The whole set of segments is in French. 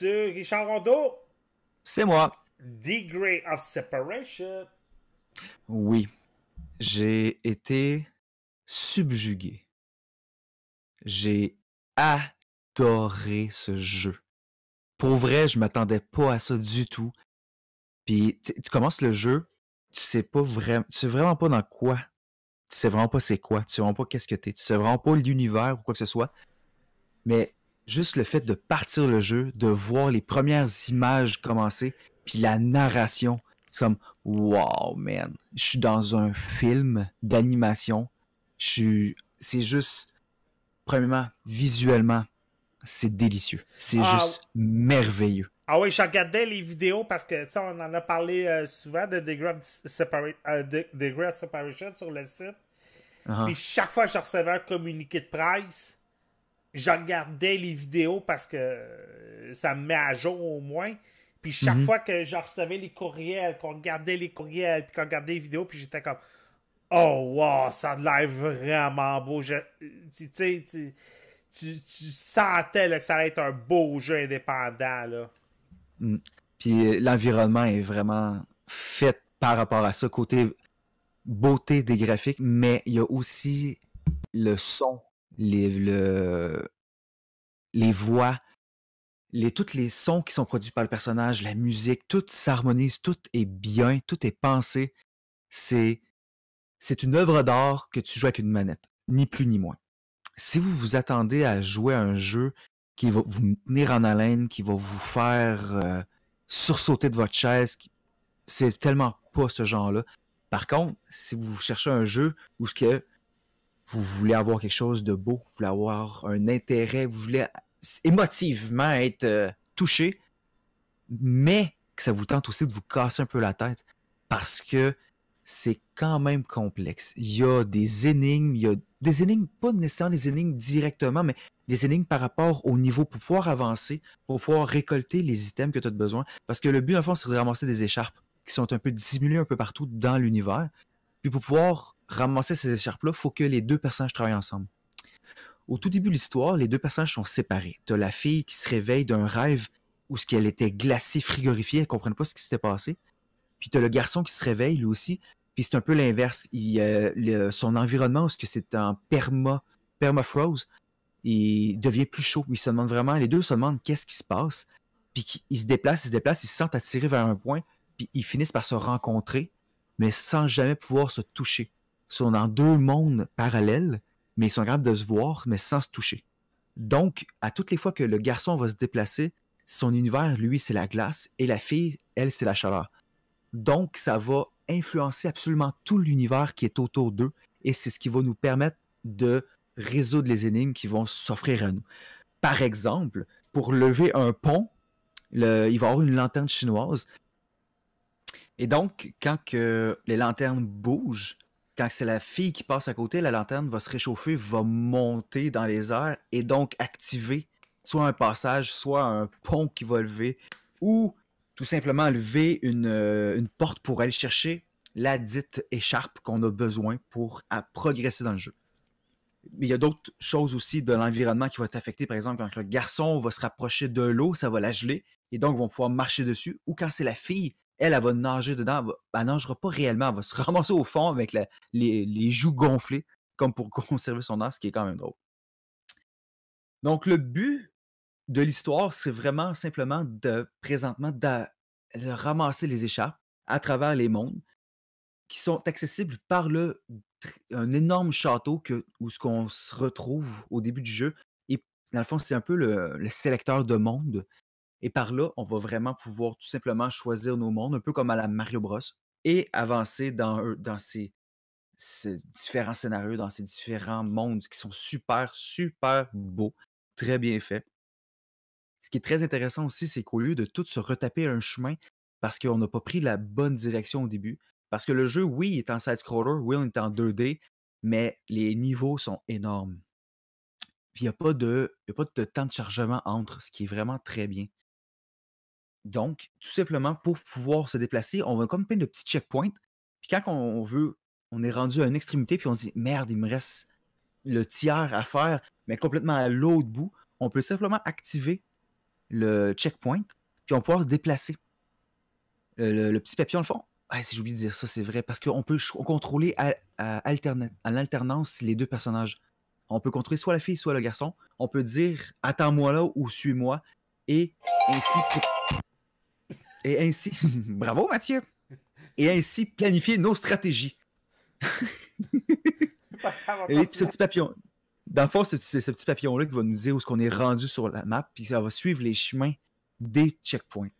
Richard Rondeau. C'est moi. Degree of Separation. Oui, j'ai été subjugué. J'ai adoré ce jeu. Pour vrai, je m'attendais pas à ça du tout. Puis tu, commences le jeu, tu sais pas vraiment, tu sais vraiment pas dans quoi. Tu sais vraiment pas c'est quoi, tu sais vraiment pas qu'est-ce que t'es, tu sais vraiment pas l'univers ou quoi que ce soit. Mais juste le fait de partir le jeu, de voir les premières images commencer, puis la narration, c'est comme wow man, je suis dans un film d'animation. Je c'est juste, premièrement, visuellement, c'est délicieux, c'est ah, juste merveilleux. Ah oui, je regardais les vidéos parce que tu on en a parlé euh, souvent de The euh, grass Separation sur le site. Uh-huh. Puis chaque fois que je recevais un communiqué de presse, je regardais les vidéos parce que euh, ça me met à jour au moins. Puis chaque mhm. fois que je recevais les courriels, qu'on regardait les courriels, puis qu'on regardait les vidéos, puis j'étais comme Oh wow, ça a l'air vraiment beau. tu, tu, tu, tu, sentais que ça allait être un beau jeu indépendant. Là. Mm. Puis euh, l'environnement est vraiment fait par rapport à ça, côté beauté des graphiques, mais il y a aussi le son les, les voix, les, tous les sons qui sont produits par le personnage, la musique, tout s'harmonise, tout est bien, tout est pensé. C'est, c'est une œuvre d'art que tu joues avec une manette, ni plus ni moins. Si vous vous attendez à jouer à un jeu qui va vous tenir en haleine, qui va vous faire euh, sursauter de votre chaise, c'est tellement pas ce genre-là. Par contre, si vous cherchez un jeu où ce que vous voulez avoir quelque chose de beau, vous voulez avoir un intérêt, vous voulez émotivement être euh, touché, mais que ça vous tente aussi de vous casser un peu la tête parce que c'est quand même complexe. Il y a des énigmes, il y a des énigmes, pas nécessairement des énigmes directement, mais des énigmes par rapport au niveau pour pouvoir avancer, pour pouvoir récolter les items que tu as besoin. Parce que le but, en fond, c'est de ramasser des écharpes qui sont un peu dissimulées un peu partout dans l'univers. Puis pour pouvoir ramasser ces écharpes-là, il faut que les deux personnages travaillent ensemble. Au tout début de l'histoire, les deux personnages sont séparés. Tu as la fille qui se réveille d'un rêve où ce qu'elle était glacée, frigorifiée, elle ne comprenait pas ce qui s'était passé. Puis tu as le garçon qui se réveille lui aussi. Puis c'est un peu l'inverse. Euh, son environnement, où ce que c'est en perma, permafrost, il devient plus chaud. Il se vraiment, les deux se demandent qu'est-ce qui se passe. Puis ils se déplacent, ils se déplacent, ils se sentent attirés vers un point. Puis ils finissent par se rencontrer mais sans jamais pouvoir se toucher. Ils sont dans deux mondes parallèles, mais ils sont capables de se voir, mais sans se toucher. Donc, à toutes les fois que le garçon va se déplacer, son univers, lui, c'est la glace, et la fille, elle, c'est la chaleur. Donc, ça va influencer absolument tout l'univers qui est autour d'eux, et c'est ce qui va nous permettre de résoudre les énigmes qui vont s'offrir à nous. Par exemple, pour lever un pont, il va y avoir une lanterne chinoise, et donc, quand que les lanternes bougent, quand c'est la fille qui passe à côté, la lanterne va se réchauffer, va monter dans les airs et donc activer soit un passage, soit un pont qui va lever, ou tout simplement lever une, euh, porte pour aller chercher la dite écharpe qu'on a besoin pour progresser dans le jeu. il y a d'autres choses aussi de l'environnement qui vont affectées. Par exemple, quand le garçon va se rapprocher de l'eau, ça va la geler et donc ils vont pouvoir marcher dessus. Ou quand c'est la fille elle, elle va nager dedans. Elle, va, nagera pas réellement. Elle va se ramasser au fond avec les, joues gonflées, comme pour conserver son air, ce qui est quand même drôle. Donc, le but de l'histoire, c'est vraiment simplement de présentement de, ramasser les échappes à travers les mondes qui sont accessibles par le, un énorme château où ce qu'on se retrouve au début du jeu. Et dans le fond, c'est un peu le, le sélecteur de monde et par là, on va vraiment pouvoir tout simplement choisir nos mondes, un peu comme à la Mario Bros, et avancer dans, ces, différents scénarios, dans ces différents mondes qui sont super, super beaux, très bien faits. Ce qui est très intéressant aussi, c'est qu'au lieu de tout se retaper un chemin parce qu'on n'a pas pris la bonne direction au début, parce que le jeu, oui, il est en side-scroller, oui, on est en 2D, mais les niveaux sont énormes. Puis il n'y a, a, pas de temps de chargement entre, ce qui est vraiment très bien. Donc, tout simplement, pour pouvoir se déplacer, on va comme plein de petits checkpoints. Puis quand on veut, on est rendu à une extrémité, puis on se dit merde, il me reste le tiers à faire, mais complètement à l'autre bout. On peut simplement activer le checkpoint, puis on va se déplacer. Le, petit papillon, le fond. si j'oublie de dire ça, c'est vrai, parce qu'on peut contrôler à, alternance les deux personnages. On peut contrôler soit la fille, soit le garçon. On peut dire attends-moi là ou suis-moi. Et ainsi et ainsi, bravo Mathieu, et ainsi planifier nos stratégies. et puis, ce petit papillon, dans le c'est ce petit papillon-là qui va nous dire où est-ce qu'on est rendu sur la map, puis ça va suivre les chemins des checkpoints.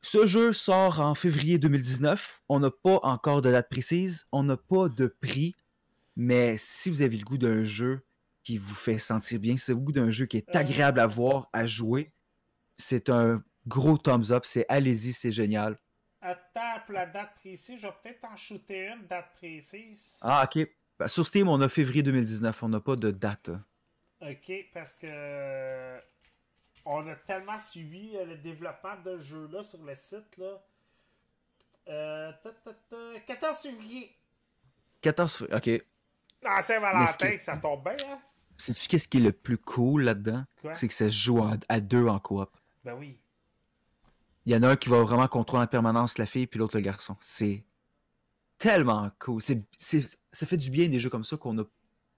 Ce jeu sort en février 2019. On n'a pas encore de date précise, on n'a pas de prix, mais si vous avez le goût d'un jeu qui vous fait sentir bien, si vous le goût d'un jeu qui est euh. agréable à voir, à jouer, c'est un Gros thumbs up, c'est allez-y, c'est génial. Attends, pour la date précise, je vais peut-être en shooter une date précise. Ah, ok. Ben, sur Steam, on a février 2019, on n'a pas de date. Ok, parce que on a tellement suivi euh, le développement de ce jeu-là sur le site. Là. Euh, 14 février. 14 février, ok. Ah, Saint-Valentin, ça tombe bien, hein? Sais-tu qu'est-ce qui est le plus cool là-dedans? C'est que ça se joue à, à deux en coop. Ben oui il y en a un qui va vraiment contrôler en permanence la fille, puis l'autre le garçon. C'est tellement cool. C'est, ça fait du bien des jeux comme ça qu'on a,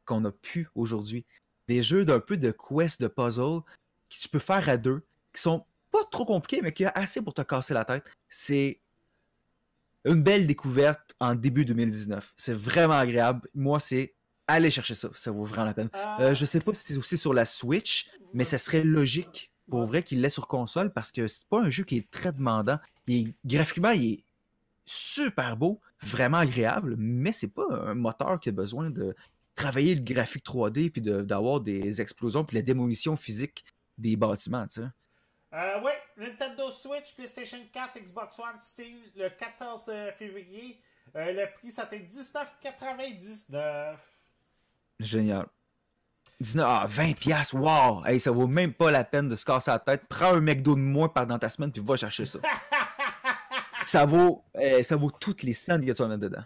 qu'on a pu aujourd'hui. Des jeux d'un peu de quest, de puzzle, que tu peux faire à deux, qui sont pas trop compliqués, mais qui ont assez pour te casser la tête. C'est une belle découverte en début 2019. C'est vraiment agréable. Moi, c'est aller chercher ça. Ça vaut vraiment la peine. Euh, je sais pas si c'est aussi sur la Switch, mais ça serait logique pour vrai qu'il l'est sur console parce que c'est pas un jeu qui est très demandant. Et graphiquement, il est super beau, vraiment agréable, mais c'est pas un moteur qui a besoin de travailler le graphique 3D puis d'avoir des explosions puis la démolition physique des bâtiments, tu sais. Euh, Nintendo Switch, PlayStation 4, Xbox One, Steam, le 14 euh, février. Euh, le prix, ça 19,99. Génial. 19, ah, 20 wow! Hey, ça vaut même pas la peine de se casser la tête. Prends un McDo de moins pendant ta semaine, puis va chercher ça. ça, vaut, eh, ça vaut toutes les scènes que tu en as dedans.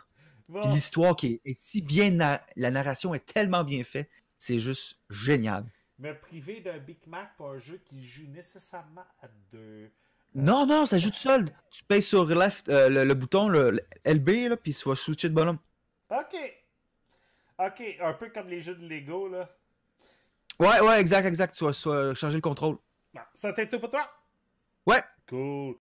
l'histoire qui est, si bien... la narration est tellement bien faite, c'est juste génial. Me priver d'un Big Mac pour un jeu qui joue nécessairement à deux... Euh, non, non, ça joue tout seul. Tu payes sur euh, le, bouton le, LB, là, puis tu vas switcher de bonhomme. Ok. Ok, un peu comme les jeux de Lego, là. Ouais, ouais, exact, exact. Tu vas, changer le contrôle. Bon, ça t'est tout pour toi? Ouais. Cool.